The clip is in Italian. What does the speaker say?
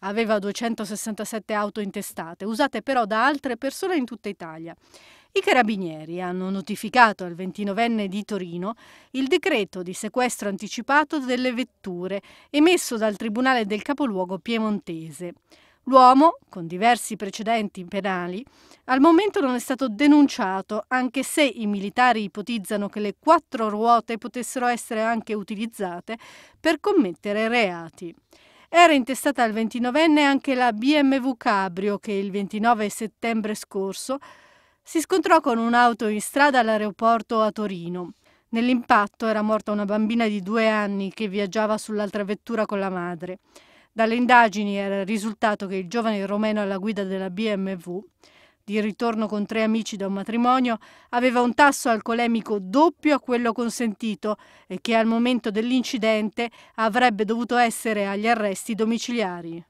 aveva 267 auto intestate, usate però da altre persone in tutta Italia. I carabinieri hanno notificato al 29enne di Torino il decreto di sequestro anticipato delle vetture emesso dal Tribunale del capoluogo piemontese. L'uomo, con diversi precedenti penali, al momento non è stato denunciato, anche se i militari ipotizzano che le quattro ruote potessero essere anche utilizzate per commettere reati. Era intestata al 29enne anche la BMW Cabrio che il 29 settembre scorso si scontrò con un'auto in strada all'aeroporto a Torino. Nell'impatto era morta una bambina di due anni che viaggiava sull'altra vettura con la madre. Dalle indagini era risultato che il giovane romeno alla guida della BMW di ritorno con tre amici da un matrimonio, aveva un tasso alcolemico doppio a quello consentito e che al momento dell'incidente avrebbe dovuto essere agli arresti domiciliari.